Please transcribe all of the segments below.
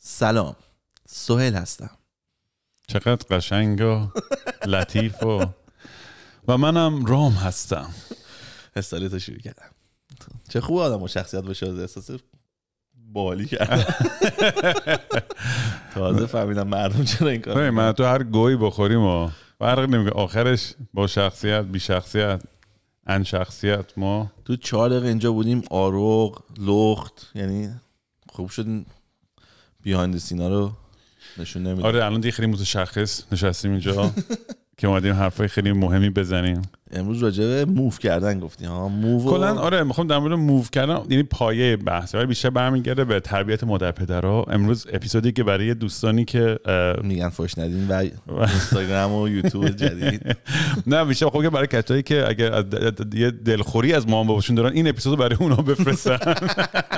سلام سهل هستم چقدر قشنگ و لطیف و و منم رام هستم رو شروع کردم چه خوب آدم و شخصیت باشه از احساس بالی کرد تازه فهمیدم مردم چرا این کار من تو هر گوی بخوریم و فرق نمیگه آخرش با شخصیت بی شخصیت ان شخصیت ما تو چهار دقیقه اینجا بودیم آروغ لخت یعنی خوب شد بیهایند سینا رو نشون نمیده آره الان دیگه خیلی متشخص نشستیم اینجا که اومدیم حرفای خیلی مهمی بزنیم امروز راجع به موو کردن گفتی ها موو کلا آره میخوام در مورد موو کردن یعنی پایه بحث ولی بیشتر برمیگرده به تربیت مادر پدرها امروز اپیزودی که برای دوستانی که میگن فوش ندین و اینستاگرام و یوتیوب جدید نه بیشتر خوب که برای کسایی که اگر یه دلخوری از هم باباشون دارن این اپیزودو برای اونا بفرستن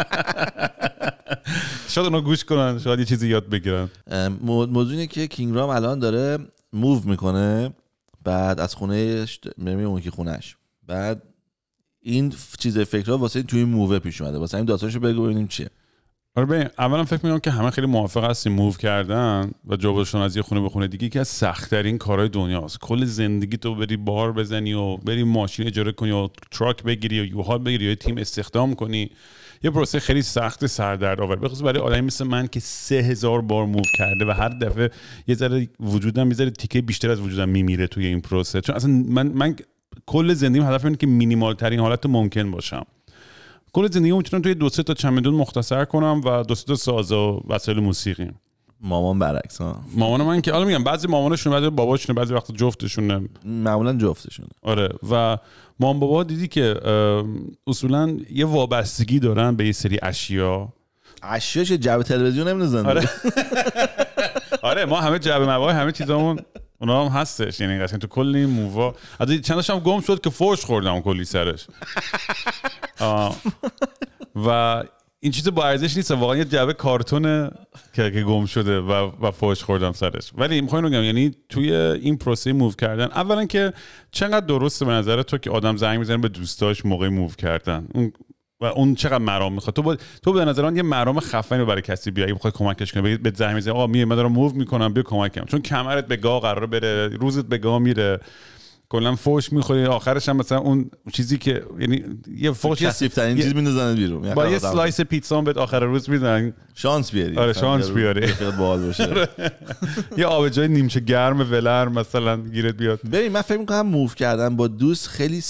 شاید اونا گوش کنن شاید یه چیزی یاد بگیرن موضوع اینه که کینگرام الان داره موو میکنه بعد از خونه میرمی اون که خونش بعد این چیز فکرها واسه توی این مووه پیش اومده واسه این داستانشو بگو ببینیم چیه آره ببین اولا فکر میکنم که همه خیلی موافق هستیم موو کردن و جابشون از یه خونه به خونه دیگه که از سختترین کارهای دنیاست کل زندگی تو بری بار بزنی و بری ماشین اجاره کنی و تراک بگیری و یوهال بگیری و تیم استخدام کنی یه پروسه خیلی سخت سردرد آور بخصوص برای آدمی مثل من که سه هزار بار موو کرده و هر دفعه یه ذره وجودم یه تیکه بیشتر از وجودم میمیره توی این پروسه چون اصلا من من کل زندگیم هدف اینه که مینیمال ترین حالت ممکن باشم کل زندگیم میتونم توی دو سه تا چمدون مختصر کنم و دو سه تا ساز و وسایل موسیقی مامان برعکس ها مامان من که حالا میگم بعضی مامانشون بعضی باباشونه بعضی وقت جفتشونه معمولا جفتشونه آره و مام بابا دیدی که اصولا یه وابستگی دارن به یه سری اشیا اشیا چه جعبه تلویزیون نمیزنن آره آره ما همه جعبه موای همه چیزامون اونا هم هستش یعنی قشنگ تو کل این مووا از چندش هم گم شد که فوش خوردم کلی سرش و این چیز با ارزش نیست واقعا یه جعبه کارتونه که گم شده و و فوش خوردم سرش ولی میخوام بگم یعنی توی این پروسه موو کردن اولا که چقدر درسته به نظر تو که آدم زنگ میزنه به دوستاش موقع موو کردن اون و اون چقدر مرام میخواد تو با... تو به نظران یه مرام خفنی رو برای کسی بیای بخوای کمکش کنی به زنگ میزنه آقا میه من دارم موو میکنم بیا کمکم چون کمرت به گا قرار بره روزت به گا میره کلا فوش میخوری آخرش هم مثلا اون چیزی که یعنی یه فوش کثیف ترین چیز میندازن بیرون یعنی با یه سلایس پیتزا بهت آخر روز میدن شانس بیاری آره شانس بیاری باحال آره. یه آبجوی نیمچه گرم ولر مثلا گیرت بیاد ببین من فکر میکنم موو کردن با دوست خیلی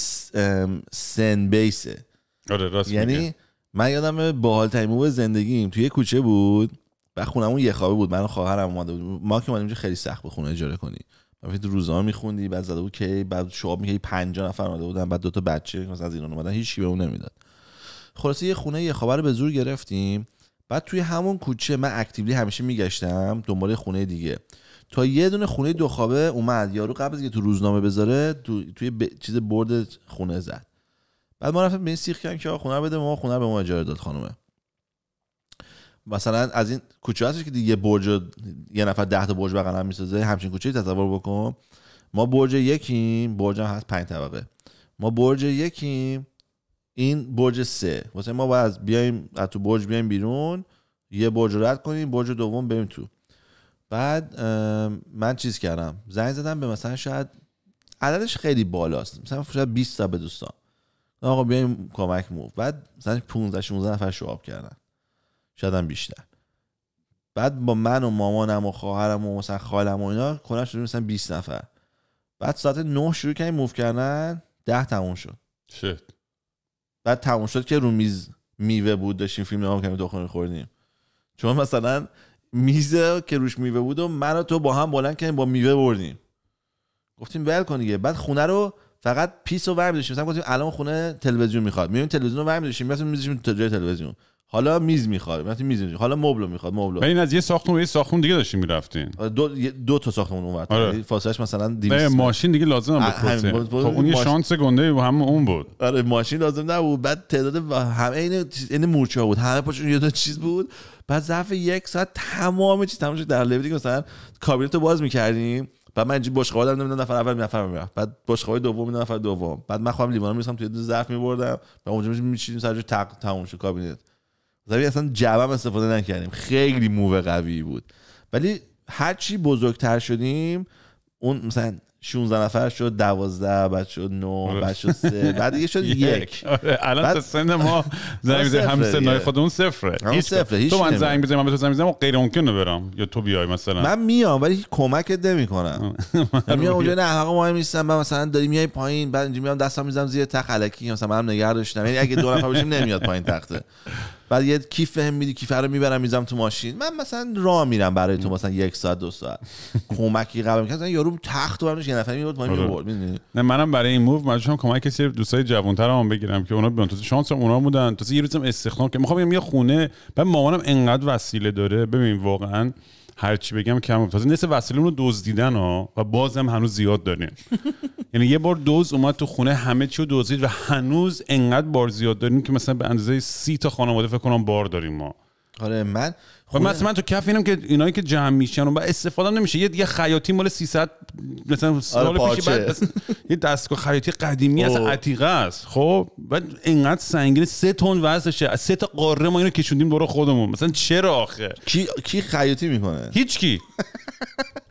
سن بیسه آره راست یعنی من یادم باحال ترین موو زندگیم توی کوچه بود و خونمون یه خوابه بود من خواهرم اومده بود ما که اومدیم خیلی سخت به خونه اجاره کنی تو روزا میخوندی بعد زده بود که بعد شعاب میگه 50 نفر اومده بودن بعد دو تا بچه مثلا از ایران اومدن هیچ به اون نمیداد خلاصه یه خونه یه خبر به زور گرفتیم بعد توی همون کوچه من اکتیولی همیشه میگشتم دنبال خونه دیگه تا یه دونه خونه دو خوابه اومد یارو قبل از که تو روزنامه بذاره تو، توی ب... چیز برد خونه زد بعد ما رفتم به این سیخ کردم که خونه بده ما خونه به ما اجاره داد خانومه مثلا از این کوچه هستش که دیگه برج یه نفر 10 تا برج بغل هم میسازه همچین کوچه تصور بکن ما برج یکیم برج هم هست 5 طبقه ما برج یکیم این برج سه واسه ما باید بیایم از تو برج بیایم بیرون یه برج رد کنیم برج دوم بریم تو بعد من چیز کردم زنگ زدم به مثلا شاید عددش خیلی بالاست مثلا شاید 20 تا به دوستان آقا بیایم کمک مو بعد مثلا 15 16 نفر شواب کردن شاید هم بیشتر بعد با من و مامانم و خواهرم و مثلا خالم و اینا کلا شده مثلا 20 نفر بعد ساعت 9 شروع کردیم موو کردن 10 تموم شد شد بعد تموم شد که رو میز میوه بود داشتیم فیلم نگاه کردیم تخمه خوردیم چون مثلا میز که روش میوه بود و من و تو با هم بلند کردیم با میوه بردیم گفتیم ول کن دیگه بعد خونه رو فقط پیس و ور می‌داشتیم مثلا گفتیم الان خونه تلویزیون میخواد میایم تلویزیون رو ور می‌داشتیم می‌رفتیم تو جای تلویزیون حالا میز میخواد وقتی میز میخواد حالا مبلو میخواد مبلو این از یه ساختمون یه ساختمون دیگه داشتیم میرفتین آره، دو دو تا ساختمون اون وقت آره. یعنی فاصلش مثلا 200 ماشین دیگه لازم هم بود خب، اون یه شانس گنده و هم اون بود آره ماشین لازم نبود بعد تعداد همه این این مورچه بود همه پاشون یه چیز بود بعد ظرف یک ساعت تمام چیز تمام شد در لبی دیگه مثلا کابینت باز میکردیم بعد من اینجوری بشقاب دادم نمیدونم نفر اول نفر میرم بعد بشقاب دوم نفر دوم بعد من خودم لیوانو میرسم توی ظرف میبردم و اونجا میشیدیم سر تق تموم شد کابینت ولی اصلا جوم استفاده نکردیم خیلی موو قوی بود ولی هرچی بزرگتر شدیم اون مثلا 16 نفر شد 12 بعد شد 9 بعد شد 3 بعد دیگه شد 1 آره، الان تا سن ما زنگ بزنیم هم سنای خودمون صفره هم صفره تو من زنگ بزنم من تو زنگ بزنم غیر ممکن برم یا تو بیای مثلا من میام ولی کمکت نمیکنم میام اونجا نه حقا مهم نیستم من مثلا داری میای پایین بعد اینجا میام دستم میزنم زیر تخت الکی مثلا منم نگه داشتم یعنی اگه دو نفر بشیم نمیاد پایین تخته بعد یه کیف بهم میدی کیف رو میبرم میزم تو ماشین من مثلا راه میرم برای تو مثلا یک ساعت دو ساعت کمکی قبل میکنم یارو تخت برمیش یه نفر میبرد پایین آره. نه منم برای این موو مجبورم کمک کسی دوستای جوان‌ترم بگیرم که اونا بیان تو شانس اونا بودن تو یه روزم استخدام که میخوام یه خونه بعد مامانم انقدر وسیله داره ببین واقعا هر چی بگم کم تازه نصف وسایلمون رو دزدیدن ها و هم هنوز زیاد داریم یعنی یه بار دوز اومد تو خونه همه چی رو دزدید و هنوز انقدر بار زیاد داریم که مثلا به اندازه سی تا خانواده فکر کنم بار داریم ما آره من خب مثلا من تو کف اینم که اینایی که جمع میشن و استفاده نمیشه یه دیگه خیاطی مال 300 مثلا آره، سال آره پیش بعد یه دستگاه خیاطی قدیمی از خب. عتیقه است خب بعد اینقدر سنگین سه تن وزنشه سه تا قاره ما اینو کشوندیم دور خودمون مثلا چرا آخه کی کی خیاطی میکنه هیچ کی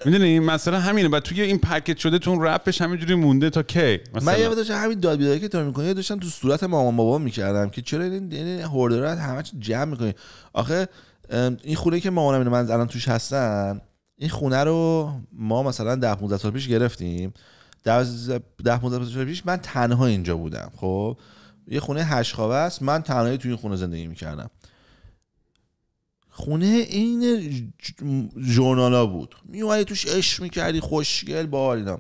میدونی مثلا همینه بعد توی این پکت شده تون رپش همینجوری مونده تا کی مثلا من یه داشتم همین داد بیداری که تو میکنی داشتم تو صورت مامان بابا میکردم که چرا این هوردرات همه جمع میکنی آخه این خونه که مامانم اینو من الان توش هستن این خونه رو ما مثلا ده 15 سال پیش گرفتیم ده 15 سال پیش من تنها اینجا بودم خب یه خونه هشت خوابه است من تنهایی توی این خونه زندگی میکردم خونه این ژورنالا بود میومدی توش عشق میکردی خوشگل با اینا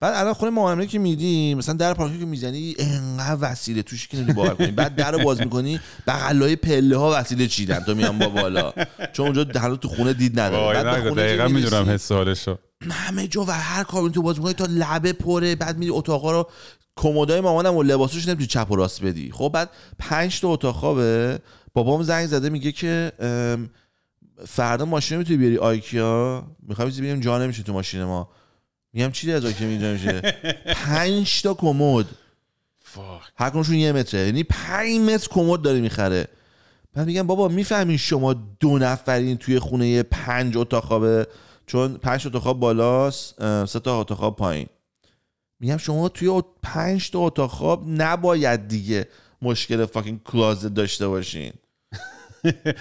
بعد الان خونه معامله که میدی مثلا در پارکی که میزنی انقدر وسیله توش که نمیدونی باور کنی بعد در رو باز میکنی بغلای پله ها وسیله چیدن تو میام با بالا چون اونجا در تو خونه دید نداره بعد دقیقاً میدونم حس حالشو همه جا و هر کاری تو باز میکنی تا لبه پره بعد میری اتاق رو کمدای مامانم و لباسش نمیتونی چپ و راست بدی خب بعد پنج تا اتاق خوابه بابام زنگ زده میگه که فردا ماشین میتونی بیاری آیکیا میخوام چیزی جا نمیشه تو ماشین ما میگم چی رضا که اینجا میشه پنج تا کمد هر کنشون یه متره یعنی پنج متر کمد داره میخره بعد میگم بابا میفهمین شما دو نفرین توی خونه پنج اتاق چون پنج اتخاب بالاست سه تا اتاق پایین میگم شما توی پنج تا اتاق نباید دیگه مشکل فاکین کلازت داشته باشین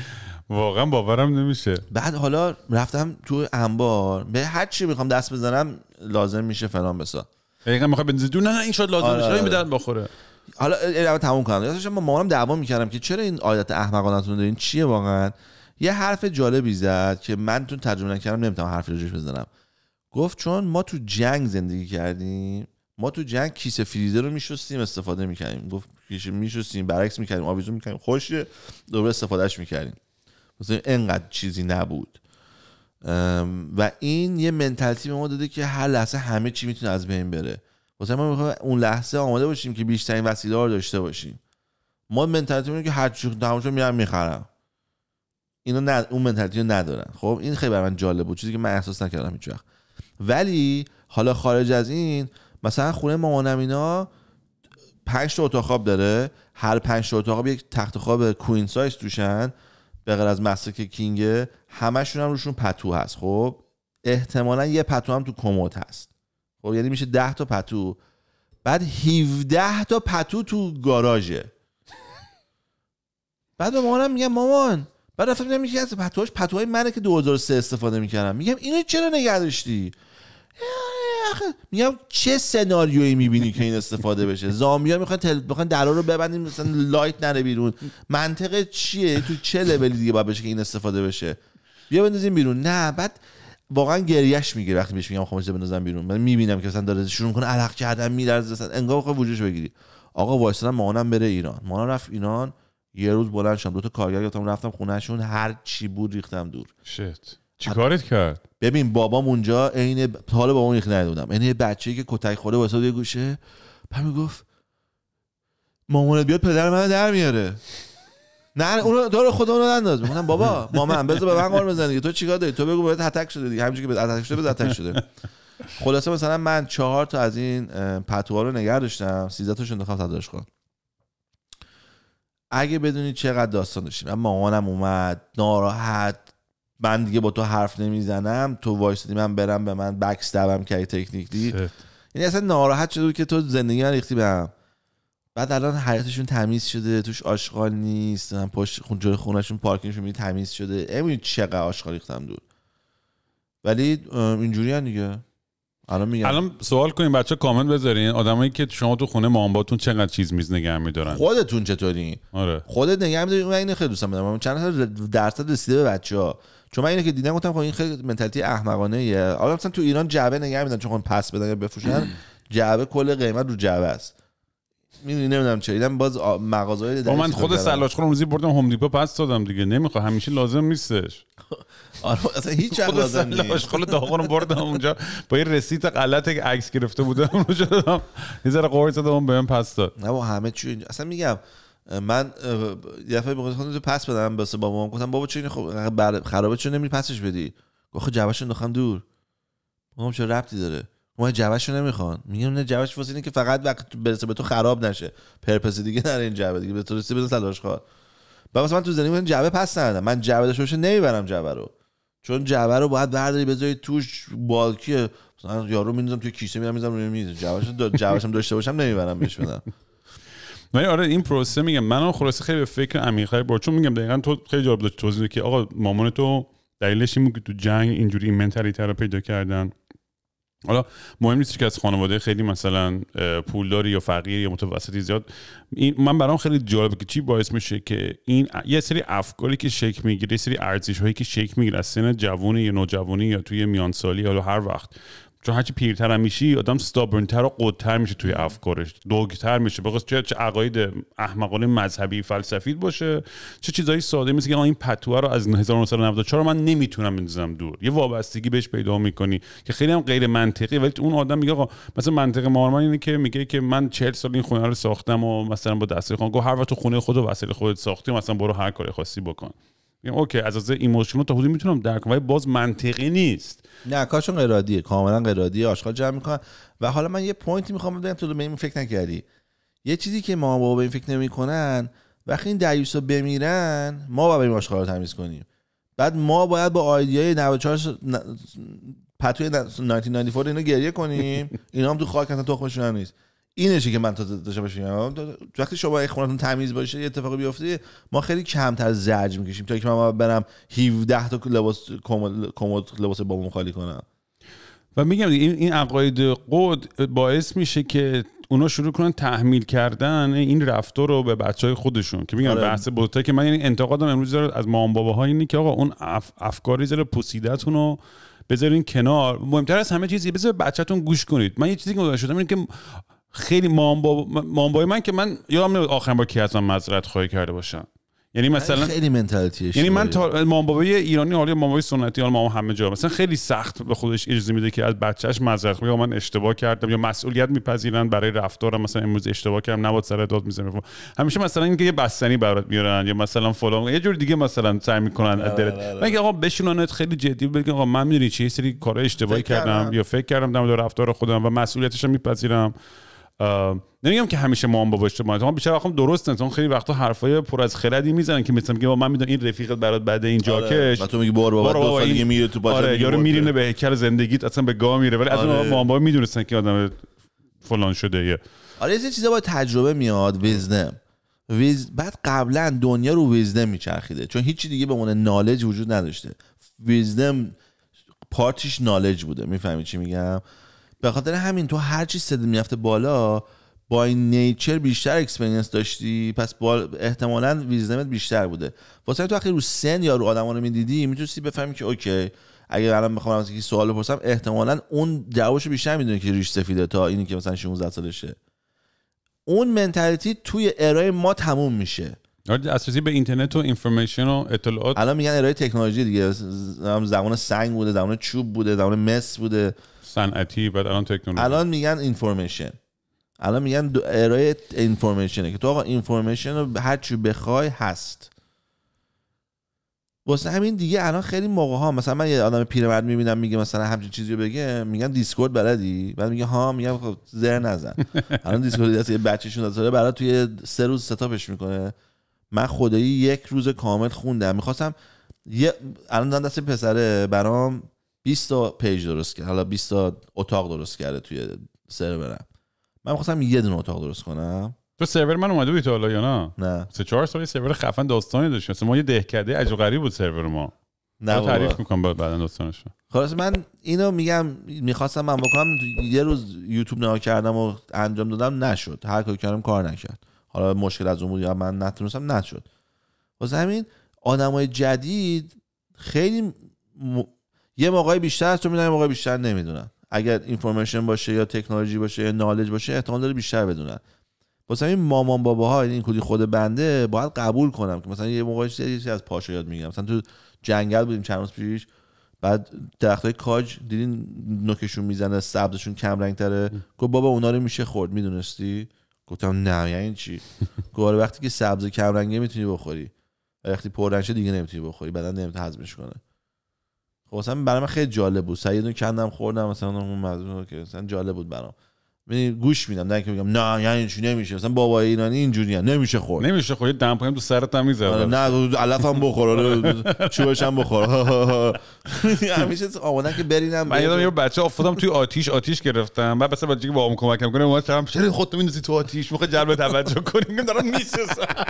واقعا باورم نمیشه بعد حالا رفتم تو انبار به هر چی میخوام دست بزنم لازم میشه فلان بسا دقیقا میخوای بنزین نه نه این شد لازم میشه آره، آره، این این آره. بخوره حالا رو تموم کنم داشتم ما مامانم دعوا میکردم که چرا این عادت احمقانتون دارین چیه واقعا یه حرف جالبی زد که من تو ترجمه نکردم نمیتونم حرف راجعش بزنم گفت چون ما تو جنگ زندگی کردیم ما تو جنگ کیسه فریزر رو میشستیم استفاده میکردیم گفت کیسه میشستیم برعکس میکردیم آویزون میکردیم خوش دوباره استفادهش میکردیم مثلا اینقدر چیزی نبود و این یه منتلتی به ما داده که هر لحظه همه چی میتونه از بین بره واسه ما میخوایم اون لحظه آماده باشیم که بیشترین وسیله رو داشته باشیم ما منتلتی که هر چی تماشا میرم میخرم اینو نه اون منتلتی رو ندارن خب این خیلی برای من جالب بود چیزی که من احساس نکردم هیچ ولی حالا خارج از این مثلا خونه مامانم اینا پنج تا اتاق خواب داره هر پنج تا اتاق یک تخت خواب کوین سایز توشن به غیر از مسک کینگ همشون هم روشون پتو هست خب احتمالا یه پتو هم تو کموت هست خب یعنی میشه 10 تا پتو بعد 17 تا پتو تو گاراژه بعد به مامانم میگم مامان بعد رفتم میگم یکی از پتوهاش پتوهای منه که 2003 استفاده میکردم میگم اینو چرا نگه داشتی آخه میگم چه سناریویی میبینی که این استفاده بشه زامبیا میخوان تل... میخوان درا رو ببندیم مثلا لایت نره بیرون منطقه چیه تو چه لولی دیگه باید بشه که این استفاده بشه بیا بندازیم بیرون نه بعد واقعا گریش میگیره وقتی بهش میگم خب بندازم بیرون من میبینم که مثلا داره شروع کنه عرق کردن میلرزه مثلا انگار بخواد وجودش بگیری آقا وایسادم مامانم بره ایران مانا رفت ایران یه روز بلند شدم دو تا کارگر گفتم رفتم خونهشون هر چی بود ریختم دور شت چیکارت کرد ببین بابام اونجا عین حال بابام یک ندونم یعنی بچه‌ای که کتک خورده واسه یه گوشه بعد گفت مامانت بیاد پدر من در میاره نه اون داره خدا رو انداز میگم بابا مامان بذار به من قول بزن تو چیکار داری تو بگو بهت هتک شده دیگه همینجوری که بهت هتک شده بهت هتک شده خلاصه مثلا من چهار تا از این پتوها رو نگه داشتم 13 تاشو انداختم صدرش کن اگه بدونی چقدر داستان داشتیم من مامانم اومد ناراحت من دیگه با تو حرف نمیزنم تو وایسادی من برم به من بک که تکنیک تکنیکلی یعنی اصلا ناراحت شده که تو زندگی من ریختی بهم بعد الان حیاتشون تمیز شده توش آشغال نیست هم پشت خون جای خونشون پارکینگشون می تمیز شده ببین چقدر آشغال ریختم دور ولی اینجوری دیگه الان میگم الان سوال کنیم بچه کامنت بذارین آدمایی که شما تو خونه مامباتون چقدر چیز میز نگه میدارن خودتون چطوری آره خودت نگه میداری من خیلی دوستم بدم چند درصد رسیده به بچه ها چون من اینو که دیدم گفتم خب این خیلی منتالیتی احمقانه ایه حالا مثلا تو ایران جعبه نگه میدن چون خب پس بدن یا بفروشن جعبه کل قیمت رو جعبه است میدونی نمیدونم چه دیدم باز مغازه‌ای. دیدم من خود خورم روزی بردم هوم دیپو پس دادم دیگه نمیخوام همیشه لازم نیستش آره اصلا هیچ وقت لازم نیست خود داغونو بردم اونجا با یه رسیت غلط عکس گرفته بودم اونجا دادم یه ذره قرص دادم بهم پس داد نه با همه چی اصلا میگم من یه دفعه بخواستم تو پس بدم واسه بابام گفتم بابا چه خب خرابه چون نمیری پسش بدی گفت خب جوش انداختم دور بابام چه ربطی داره ما جوش رو نمیخوان میگم نه جوش واسه اینه که فقط وقت برسه به تو خراب نشه پرپس دیگه نره این جوه دیگه به تو رسید بده سلاش خواه بابا من تو زنی من جوه پس ندادم من جوه داشته باشه نمیبرم جوه رو چون جعبه رو باید برداری بذاری توش بالکی مثلا یارو میندازم توی کیسه میرم میذارم روی میز جعبه‌شو داشته باشم نمیبرم بهش بدم ولی آره این پروسه میگم من خلاصه خیلی به فکر عمیق بود چون میگم دقیقا تو خیلی جالب داشت توضیح که آقا مامان تو دلیلش این که تو جنگ اینجوری این منتالیته رو پیدا کردن حالا مهم نیست که از خانواده خیلی مثلا پولداری یا فقیر یا متوسطی زیاد این من برام خیلی جالبه که چی باعث میشه که این یه سری افکاری که شک میگیره سری ارزش هایی که شک میگیره از سن جوونی یا نوجوانی یا توی میانسالی حالا هر وقت چون هرچی پیرتر میشی آدم ستابرنتر و قدتر میشه توی افکارش دوگتر میشه بخواست چه چه عقاید احمقانه مذهبی فلسفی باشه چه چیزایی ساده مثل که این پتوه رو از 1994 من نمیتونم بندازم دور یه وابستگی بهش پیدا میکنی که خیلی هم غیر منطقی ولی اون آدم میگه آقا مثلا منطق مارمان اینه که میگه که من 40 سال این خونه رو ساختم و مثلا با دستی خونه هر وقت تو خونه خود و وسیله خودت ساختی مثلا برو هر کاری خاصی بکن میگم اوکی از از ایموشنال تا حدی میتونم درک کنم ولی باز منطقی نیست نه کارشون قرادیه کاملا قرادیه آشغال جمع میکنن و حالا من یه پوینتی میخوام بگم تو به این فکر نکردی یه چیزی که ما با به این فکر نمیکنن وقتی این دریوسا بمیرن ما باید این آشغال رو تمیز کنیم بعد ما باید با آیدیای 94 ن... پتوی 1994 اینو گریه کنیم اینا هم تو خاک اصلا تخمشون نیست اینه که من تا داشتم بهش وقتی شما یک خونتون تمیز باشه یه اتفاقی بیفته ما خیلی کمتر زرج میکشیم تا که من برم 17 تا لباس کمد لباس بابام خالی کنم و میگم این این عقاید قد باعث میشه که اونا شروع کنن تحمیل کردن این رفتار رو به بچه های خودشون که میگم آره. بحث بوتا که من این یعنی انتقادم امروز از مام بابا اینه که آقا اون اف، افکاری زره پوسیدتون رو بذارین کنار مهمتر از همه چیزی بذار بچهتون گوش کنید من یه چیزی که شدم اینه که خیلی مامبا مامبای من که من یادم نمیاد آخرین بار کی از من معذرت خواهی کرده باشم یعنی مثلا خیلی منتالیتیش یعنی من تا... ایرانی حالا مامبای سنتی حالا همه جا مثلا خیلی سخت به خودش اجازه میده که از بچهش معذرت یا من اشتباه کردم یا مسئولیت میپذیرن برای رفتارم مثلا امروز اشتباه کردم نباید سر داد میزنم همیشه مثلا اینکه یه بستنی برات میارن یا مثلا فلان یه جور دیگه مثلا سعی میکنن از آره، دلت آره، آره. من آقا بشونانت خیلی جدی بگی آقا من میدونی چه سری کارهای اشتباهی کردم یا فکر کردم در رفتار خودم و مسئولیتش رو میپذیرم نمیگم که همیشه مام بابا ما ما بیشتر وقتم درست خیلی وقتا حرفای پر از خردی میزنن که مثلا میگه من میدونم این رفیقت برات بعد این آره. جاکش آره. تو میگی بار بابا دو سال میره تو آره یارو میرینه به هیکل زندگیت اصلا به گا میره ولی از اون آره. مام بابا که آدم فلان شده یه آره این چیزا با تجربه میاد ویزدم ویز بعد قبلا دنیا رو ویزدم میچرخیده چون هیچی دیگه به عنوان نالج وجود نداشته ویزدم پارتیش نالج بوده میفهمی چی میگم به خاطر همین تو هر چی صدا میرفته بالا با این نیچر بیشتر اکسپریانس داشتی پس با احتمالاً ویزدمت بیشتر بوده واسه تو وقتی رو سن یا رو آدما رو میدیدی میتونستی بفهمی که اوکی اگه الان بخوام از یکی سوال بپرسم احتمالا اون جوابشو بیشتر میدونه که ریش سفیده تا اینی که مثلا 16 سالشه اون منتالیتی توی ارائه ما تموم میشه آره، اساسی به اینترنت و اینفورمیشن و اطلاعات الان میگن ارائه تکنولوژی دیگه زمان سنگ بوده زمان چوب بوده زمان مس بوده صنعتی بعد الان تکنولوژی الان میگن اینفورمیشن الان میگن ارائه اینفورمیشنه که تو آقا اینفورمیشن رو هر چی بخوای هست واسه همین دیگه الان خیلی موقع ها مثلا من یه آدم پیرمرد میبینم میگه مثلا همچین چیزی رو بگه میگن دیسکورد بلدی بعد میگه ها میگم خب زر نزن الان دیسکورد دست یه بچه‌شون از برای توی سه روز ستاپش میکنه من خدایی یک روز کامل خوندم میخواستم یه الان دست پسره برام 20 تا پیج درست کرد حالا 20 تا اتاق درست کرده توی سرورم من میخواستم یه دونه اتاق درست کنم تو سرور من اومده بودی تو حالا یا نه نه سه چهار سال سرور خفن داستانی داشت مثلا ما یه دهکده عجب غریب بود سرور ما نه تعریف میکنم بعد بعدا داستانش خلاص من اینو میگم میخواستم من بکنم یه روز یوتیوب نگاه کردم و انجام دادم نشد هر کاری کردم کار نکرد حالا مشکل از اون یا من نتونستم نشد و زمین آدمای جدید خیلی یه موقعی بیشتر تو میدونن یه موقعی بیشتر نمیدونن اگر اینفورمیشن باشه یا تکنولوژی باشه یا نالج باشه احتمال داره بیشتر بدونن مثلا این مامان باباها این یعنی کلی خود بنده باید قبول کنم که مثلا یه موقعی چیزی از پاشا یاد میگیرم مثلا تو جنگل بودیم چند روز پیش بعد درختای کاج دیدین نوکشون میزنه سبزشون کم رنگ تره گفت بابا اونا رو میشه خورد میدونستی گفتم نه یعنی چی گفت آره، وقتی که سبز کم رنگه میتونی بخوری وقتی پررنشه دیگه نمیتونی بخوری بدن نمیتونه هضمش کنه خب مثلا برام خیلی جالب بود سعیدون کندم خوردم مثلا اون مزمون که مثلا جالب بود برام من یعنی گوش میدم نه که بگم نه یعنی چی نمیشه مثلا بابا ایرانی اینجوری نمیشه خورد نمیشه خورد دم پایم تو سرت هم آره نه علفم بخور آره، چوبش هم بخور همیشه آمادن که برینم من یادم یه بچه افتادم توی آتیش آتیش گرفتم بعد مثلا بچگی با بابام کمکم کنه اومد سرم چرا خودت میندازی تو آتیش میخوای جلب توجه کنی دارم میسوزم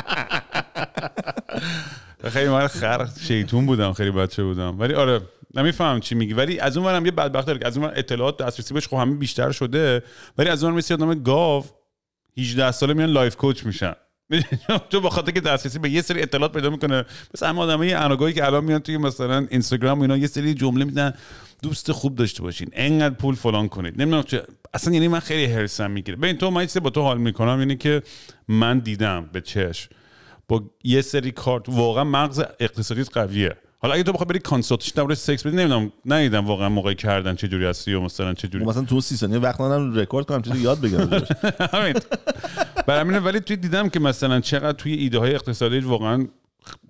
خیلی من خر شیطون بودم خیلی بچه بودم ولی آره میفهمم چی میگی ولی از اونورم یه بدبخت داره که از اون اطلاعات دسترسی بهش خب همه بیشتر شده ولی از اون مثل آدم گاو 18 ساله میان لایف کوچ میشن تو بخاطر که دسترسی به یه سری اطلاعات پیدا میکنه بس اما آدمای اناگاهی که الان میان توی مثلا اینستاگرام و اینا یه سری جمله میدن دوست خوب داشته باشین انقدر پول فلان کنید نمیدونم چه اصلا یعنی من خیلی هرسم میگیره ببین تو من با تو حال میکنم یعنی که من دیدم به چش با یه سری کارت واقعا مغز اقتصادیت قویه حالا اگه تو بخوای بری کانسورتش در سکس بدی نمیدونم ندیدم واقعا موقع کردن چه جوری هستی و مثلا چه جوری مثلا تو سی ثانیه وقت ندارم رکورد کنم چیزی یاد بگیرم همین برای ولی توی دیدم که مثلا چقدر توی ایده های اقتصادی واقعا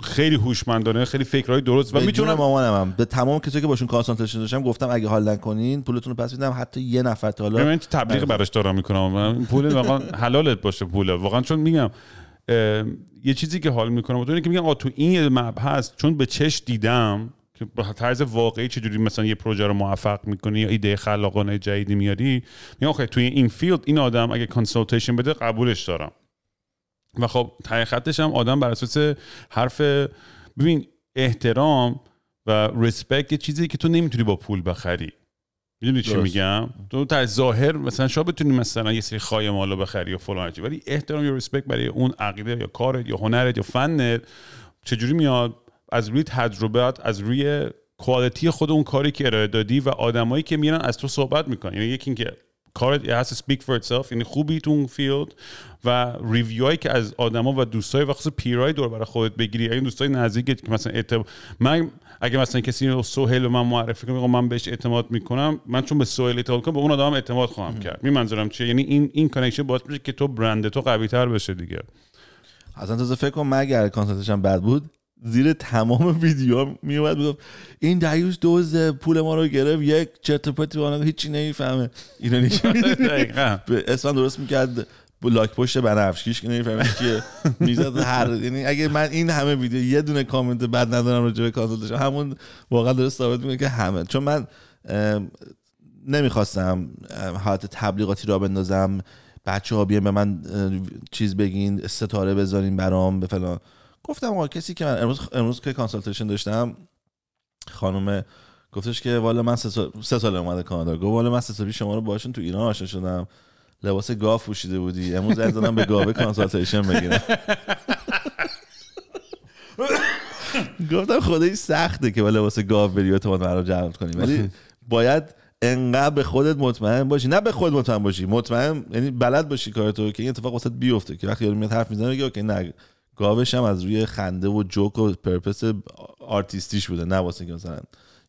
خیلی هوشمندانه خیلی فکرای درست و میتونم مامانم به تمام کسایی که باشون کانسانتریشن داشتم گفتم اگه حال نکنین پولتون رو پس میدم حتی یه نفر تا حالا من تبلیغ آره. براش دارم میکنم پول واقعا حلالت باشه پول. واقعا چون میگم یه چیزی که حال میکنم اون اینکه که میگم آ تو این مبحث چون به چش دیدم که به طرز واقعی چجوری مثلا یه پروژه رو موفق میکنی یا ایده خلاقانه جدیدی میاری میگم آخه توی این فیلد این آدم اگه کانسلتیشن بده قبولش دارم و خب تای خطش هم آدم بر اساس حرف ببین احترام و ریسپکت یه چیزی که تو نمیتونی با پول بخری میدونی چی میگم تو تا ظاهر مثلا شما بتونی مثلا یه سری خای مالو بخری یا فلان چی ولی احترام یا ریسپکت برای اون عقیده یا کارت یا هنرت یا فنت چجوری میاد از روی تجربات از روی کوالیتی خود اون کاری که ارائه دادی و آدمایی که میرن از تو صحبت میکنن یعنی یکی اینکه کارت یه هست speak for itself یعنی خوبی تو اون فیلد و هایی که از آدما و دوستای و خصوص پیرای دور برای خودت بگیری این دوستای نزدیکت که مثلا اعتب... من اگه مثلا کسی رو سهیل به من معرفی کنه من بهش اعتماد میکنم من چون به سوهل اعتماد کنم به اون آدم اعتماد خواهم کرد می منظورم چیه یعنی این این کانکشن باعث میشه که تو برند تو قوی تر بشه دیگه از تازه فکر کنم مگر اگر بد بود زیر تمام ویدیو می میومد میگفت این دایوس دوز پول ما رو گرفت یک چرت و پرت هیچی نمیفهمه اینو به اسم درست میکرد لاک پشت بنفشکیش که نمیفهمه که میزد هر یعنی اگه من این همه ویدیو یه دونه کامنت بد ندارم راجع به داشتم همون واقعا درست ثابت میکنه که همه چون من نمیخواستم حالت تبلیغاتی را بندازم بچه ها بیان به من چیز بگین ستاره بذارین برام به فلان گفتم آقا کسی که من امروز امروز که کانسالتیشن داشتم خانم گفتش که والا من سه سال, سال اومده کانادا گفت والا من سه سال شما رو باشون تو ایران آشنا شدم لباس گاف پوشیده بودی امروز از به گاوه کانسالتیشن بگیرم گفتم خدایی سخته که با لباس گاو بری اعتماد مرا جلب کنی ولی باید انقدر به خودت مطمئن باشی نه به خود مطمئن باشی مطمئن یعنی بلد باشی کارتو که این اتفاق واسه بیفته که وقتی یارو میاد حرف میزنه میگه اوکی نه گاوش هم از روی خنده و جوک و پرپس آرتیستیش بوده نه واسه که مثلا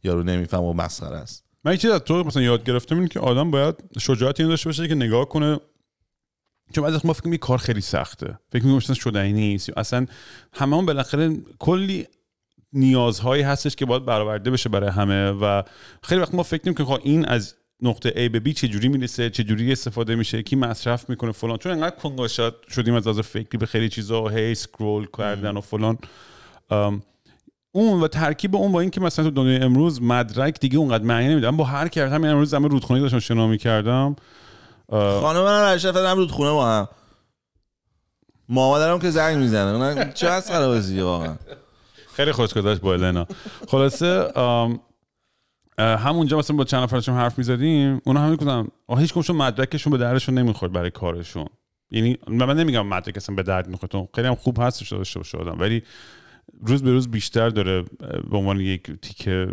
یارو نمیفهم و مسخره است من چیز از تو مثلا یاد گرفتم این که آدم باید شجاعتی این داشته باشه که نگاه کنه چون بعضی ما فکر می کار خیلی سخته فکر می مثلا اینی نیست اصلا همون بالاخره کلی نیازهایی هستش که باید برآورده بشه برای همه و خیلی وقت ما فکر می‌کنیم که این از نقطه A به B چه جوری میرسه چه جوری استفاده میشه کی مصرف میکنه فلان چون انقدر کنگاشات شدیم از از فکری به خیلی چیزا و هی سکرول کردن و فلان اون و ترکیب اون با اینکه مثلا تو دنیای امروز مدرک دیگه اونقدر معنی نمیده با هر کی همین امروز زمین رودخونه داشتم شنا میکردم خانم من رشف دادم رودخونه با هم مامادرم که زنگ میزنه چه از واقعا خیلی خوش با خلاصه همونجا مثلا با چند نفرشون حرف میزدیم اونا همین کدام هیچ کمشون مدرکشون به دردشون نمیخورد برای کارشون یعنی من نمیگم مدرک اصلا به درد میخورد خیلی هم خوب هستش شده باشه آدم ولی روز به روز بیشتر داره به عنوان یک تیکه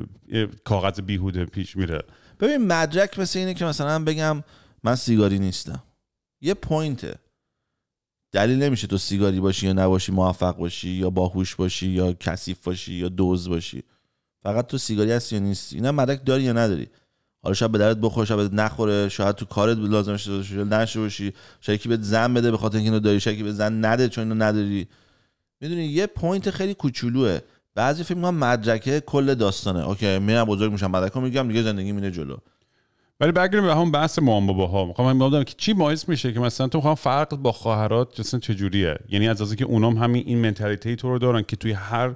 کاغذ بیهوده پیش میره ببین مدرک مثل اینه که مثلا بگم من سیگاری نیستم یه پوینته دلیل نمیشه تو سیگاری باشی یا نباشی موفق باشی یا باهوش باشی یا کثیف باشی یا دوز باشی فقط تو سیگاری هست یا نیست اینا مدرک داری یا نداری حالا شاید به درد بخوره شاید نخوره شاید تو کارت لازم شده نشه باشی شاید یکی بهت زن بده به خاطر اینکه اینو داری شاید به زن نده چون اینو نداری میدونی یه پوینت خیلی کوچولوه بعضی فیلم ها مدرکه کل داستانه اوکی میرم بزرگ میشم مدرکو میگم دیگه زندگی مینه جلو ولی برگردیم به همون بحث مام باباها میخوام خب، من که چی باعث میشه که مثلا تو میخوام فرق با خواهرات مثلا چجوریه یعنی از اینکه اونام همین این منتالیتی تو رو دارن که توی هر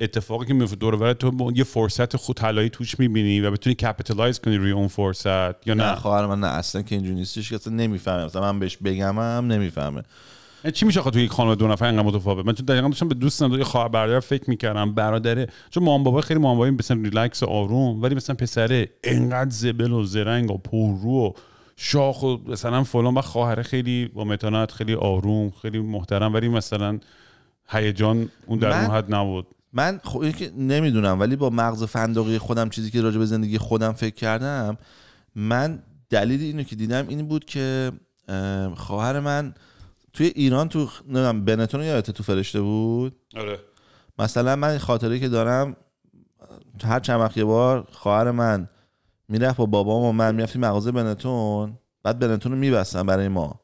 اتفاقی که میفته دور برای تو یه فرصت خود طلایی توش میبینی و بتونی کپیتالایز کنی روی اون فرصت یا نه, خواهر من نه اصلا که اینجوری نیستش که اصلا نمیفهمه مثلا من بهش بگم هم نمیفهمه چی میشه تو یک خانم دو نفر اینقدر متفاوت من تو دقیقاً داشتم به دوستم دو خواهر برادر فکر میکردم برادره چون مام بابا خیلی مام بابا مثلا ریلکس و آروم ولی مثلا پسره انقدر زبل و زرنگ و پررو و شاخ و مثلا فلان و خواهره خیلی با متانت خیلی آروم خیلی محترم ولی مثلا هیجان اون در اون حد نبود من خب که نمیدونم ولی با مغز فندقی خودم چیزی که راجع به زندگی خودم فکر کردم من دلیل اینو که دیدم این بود که خواهر من توی ایران تو نمیدونم بنتون یادت تو فرشته بود آره مثلا من خاطره که دارم هر چند وقت یه بار خواهر من میرفت با بابام و من میرفتیم مغازه بنتون بعد بنتون رو میبستن برای ما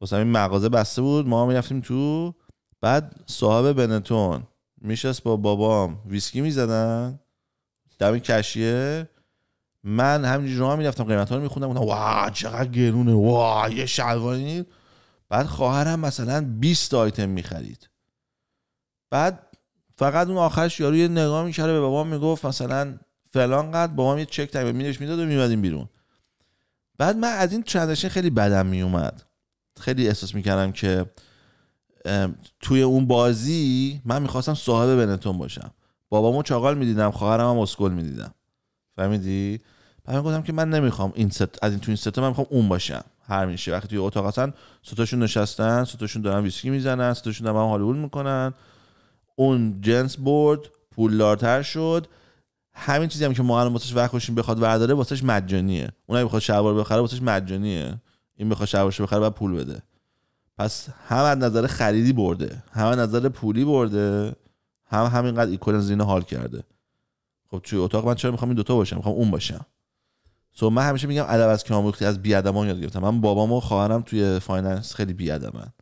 مثلا این مغازه بسته بود ما میرفتیم تو بعد صاحب بنتون میشست با بابام ویسکی میزدن دم کشیه من همینجوری راه میرفتم قیمت ها رو میخوندم گفتم وا چقدر گرونه وا یه شلوانی بعد خواهرم مثلا 20 آیتم میخرید بعد فقط اون آخرش یارو یه نگاه میکرده به بابام میگفت مثلا فلان قد بابام یه چک تایم مینوش میداد و میمدیم بیرون بعد من از این ترانزکشن خیلی بدم میومد خیلی احساس میکردم که توی اون بازی من میخواستم صاحب بنتون باشم بابامو چاقال میدیدم خواهرم هم اسکل میدیدم فهمیدی بعد گفتم که من نمیخوام این ست از این تو این ستا من میخوام اون باشم هر میشه وقتی توی اتاق هستن ستاشون نشستن ستاشون دارن ویسکی میزنن ستاشون دارن هالوول میکنن اون جنس برد پولدارتر شد همین چیزی هم که ما الان واسش وقت بخواد ورداره واسش مجانیه اونم بخواد شلوار بخره واسش مجانیه این بخواد شلوارش بخره بعد پول بده پس هم از نظر خریدی برده هم از نظر پولی برده هم همینقدر ایکولن زینه حال کرده خب توی اتاق من چرا میخوام این دوتا باشم میخوام اون باشم سو من همیشه میگم ادب از کم از از بیادبان یاد گرفتم من بابام و خواهرم توی فایننس خیلی بیادبن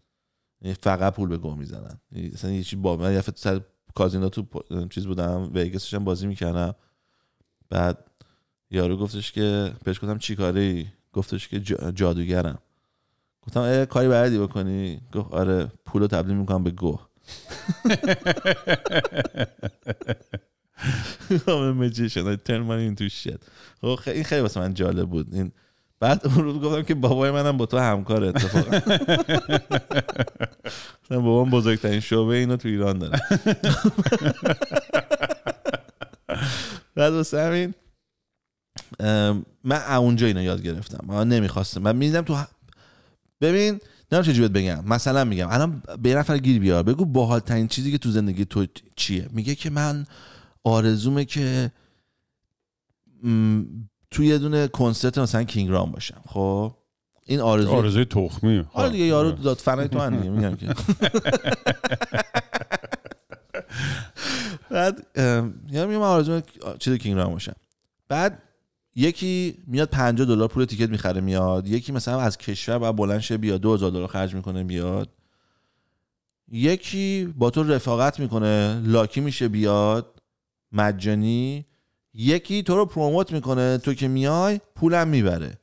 یعنی فقط پول به گوه میزنن مثلا یعنی یه چی با من یه سر کازینو تو چیز بودم وگاسش بازی میکردم بعد یارو گفتش که پیش گفتم چیکاری گفتش که جادوگرم گفتم کاری بردی بکنی گفت آره پولو تبدیل میکنم به گو I'm I turn money into shit خب، این خیلی واسه من جالب بود این بعد اون روز گفتم که بابای منم با تو همکاره اتفاقا من بابام بزرگترین شعبه اینو تو ایران داره بعد واسه همین من اونجا اینو یاد گرفتم من نمیخواستم من میدیدم تو ببین نمیدونم چه جوری بگم مثلا میگم الان به نفر گیر بیار بگو باحال ترین چیزی که تو زندگی تو چیه میگه که من آرزومه که تو یه دونه کنسرت مثلا کینگ رام باشم خب این آرزو آرزوی تخمی حالا خب. آره دیگه یارو داد فرنگ تو دیگه میگم که بعد یارو میگم آرزو چیز کینگ رام باشم بعد یکی میاد 50 دلار پول تیکت میخره میاد یکی مثلا از کشور بعد بلند شه بیاد 2000 دلار خرج میکنه میاد یکی با تو رفاقت میکنه لاکی میشه بیاد مجانی یکی تو رو پروموت میکنه تو که میای پولم میبره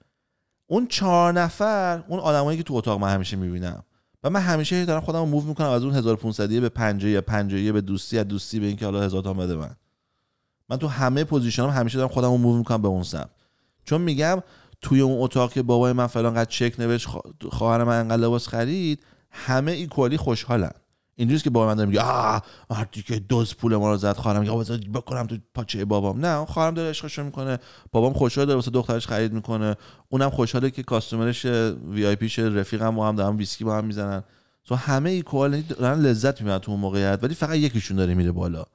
اون چهار نفر اون آدمایی که تو اتاق من همیشه میبینم و من همیشه دارم خودم موو میکنم از اون 1500 به 50 یا 50 به دوستی از دوستی به اینکه حالا 1000 تا بده من من تو همه پوزیشنام هم همیشه دارم خودم رو موو میکنم به اون سمت چون میگم توی اون اتاق که بابای من فلان قد چک نوشت خواهر من انقدر لباس خرید همه ایکوالی خوشحالن اینجوریه که بابا من داره میگه آ مردی که دوز پول ما رو زد خواهرم میگه بذار بکنم تو پاچه بابام نه خواهرم داره عشقشو میکنه بابام خوشحال داره واسه دخترش خرید میکنه اونم خوشحاله که کاستومرش وی آی پی رفیقم با هم دارن ویسکی با هم میزنن تو همه ایکوال دارن لذت میبرن تو اون موقعیت ولی فقط یکیشون داره میره بالا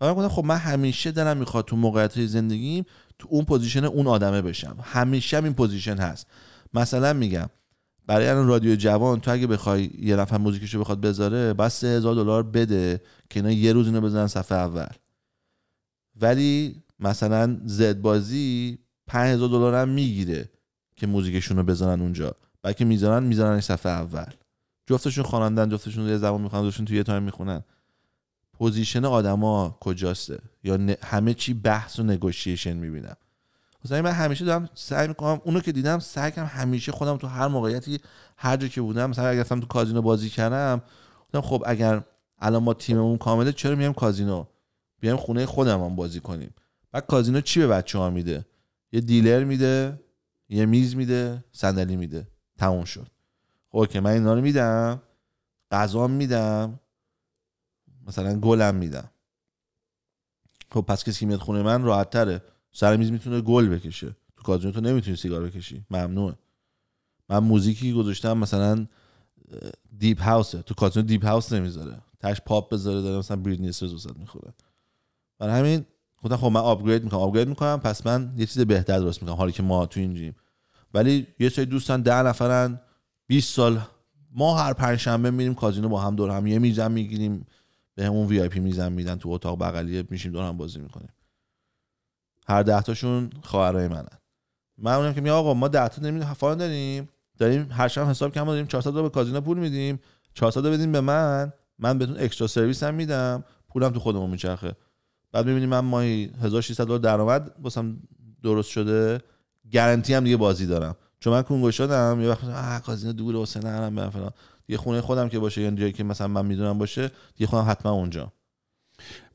و آره، گفتم خب من همیشه دلم میخواد تو موقعیت های زندگیم تو اون پوزیشن اون آدمه بشم همیشه هم این پوزیشن هست مثلا میگم برای الان رادیو جوان تو اگه بخوای یه نفر موزیکشو بخواد بذاره بس 3000 دلار بده که اینا یه روز اینو بزنن صفحه اول ولی مثلا زد بازی 5000 دلار هم میگیره که موزیکشون رو بزنن اونجا بلکه میذارن میذارن صفحه اول جفتشون خوانندن جفتشون یه زبان میخوان جفتشون تو یه تایم میخونن پوزیشن آدما کجاسته یا همه چی بحث و نگوشیشن میبینم مثلا من همیشه دارم سعی میکنم اونو که دیدم سعی کنم همیشه خودم تو هر موقعیتی هر جا که بودم مثلا اگر تو کازینو بازی کردم خب اگر الان ما تیممون کامله چرا میام کازینو بیایم خونه خودم هم بازی کنیم بعد کازینو چی به بچه ها میده یه دیلر میده یه میز میده صندلی میده تموم شد خب که من اینا رو میدم غذا میدم مثلا گلم میدم خب پس کسی که میاد خونه من راحت تره سر میز میتونه گل بکشه تو کازینو تو نمیتونی سیگار بکشی ممنوعه من موزیکی گذاشتم مثلا دیپ هاوسه تو کازینو دیپ هاوس نمیذاره تش پاپ بذاره داره مثلا بریدنی استرز وسط میخوره برای همین خودم خب من آپگرید میکنم آپگرید میکنم پس من یه چیز بهتر درست میکنم حالی که ما تو اینجیم ولی یه سری دوستان ده نفرن 20 سال ما هر پنج شنبه میریم کازینو با هم دور هم یه میزم میگیریم به به وی آی پی میزن میدن تو اتاق بغلی میشیم دور بازی میکنیم هر ده تاشون خواهرای منن من اونم که میگم آقا ما ده تا نمیدونیم فان داریم داریم هر شب حساب کم داریم 400 رو به کازینو پول میدیم 400 بدین به من من بهتون اکسترا سرویس هم میدم پولم تو خودمون میچرخه بعد میبینیم من ماهی 1600 دلار درآمد واسم درست شده گارانتی هم دیگه بازی دارم چون من کنگو شدم یه وقت آ کازینو دور و سن فلان یه خونه خودم که باشه یا جایی که مثلا من میدونم باشه یه خونه حتما اونجا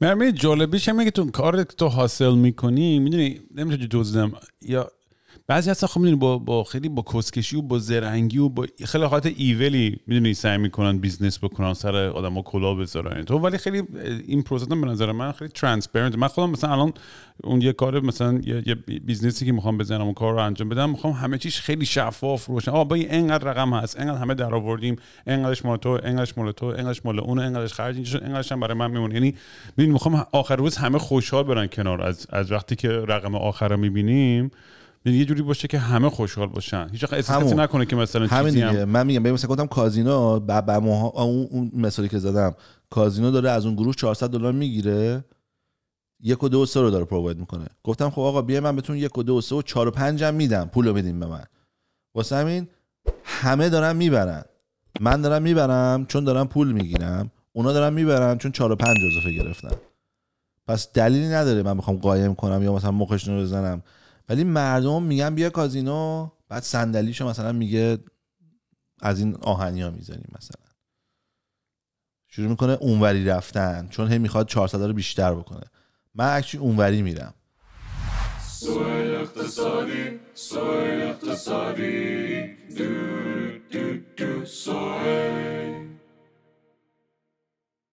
مرمی جالبیش هم که تو کار تو حاصل میکنی میدونی نمیتونی دزدم یا بعضی از خب میدونی با, با خیلی با کسکشی و با زرنگی و با خیلی حالت ایولی میدونی سعی میکنن بیزنس بکنن سر ها کلا بذارن تو ولی خیلی این پروسه به نظر من خیلی ترانسپرنت من خودم مثلا الان اون یه کار مثلا یه, یه بیزنسی که میخوام بزنم اون کار رو انجام بدم میخوام همه چیش خیلی شفاف روشن آقا با اینقدر رقم هست اینقدر همه در آوردیم اینقدرش مال تو اینقدرش مال تو اینقدرش مال اون اینقدرش خرج اینجوری اینقدرش هم برای من میمونه یعنی میخوام آخر روز همه خوشحال برن کنار از از وقتی که رقم آخر رو میبینیم یعنی یه جوری باشه که همه خوشحال باشن هیچ وقت نکنه که مثلا همین چیزی دیگه. هم... من میگم ببین مثلا گفتم کازینو با اون اون مثالی که زدم کازینو داره از اون گروه 400 دلار میگیره یک و دو و سه رو داره پروواید میکنه گفتم خب آقا بیا من بهتون یک و دو و سه و چهار و پنج هم میدم پولو میدیم به من واسه همین همه دارن میبرن من دارم میبرم چون دارم پول میگیرم اونا دارن میبرن چون چهار و پنج اضافه گرفتن پس دلیلی نداره من بخوام قایم کنم یا مثلا مخش رو بزنم ولی مردم میگن بیا کازینو بعد صندلیشو مثلا میگه از این آهنیا میزنیم مثلا شروع میکنه اونوری رفتن چون هی میخواد 400 رو بیشتر بکنه من اکچی اونوری میرم سوال اقتصادی سوال اقتصادی دو دو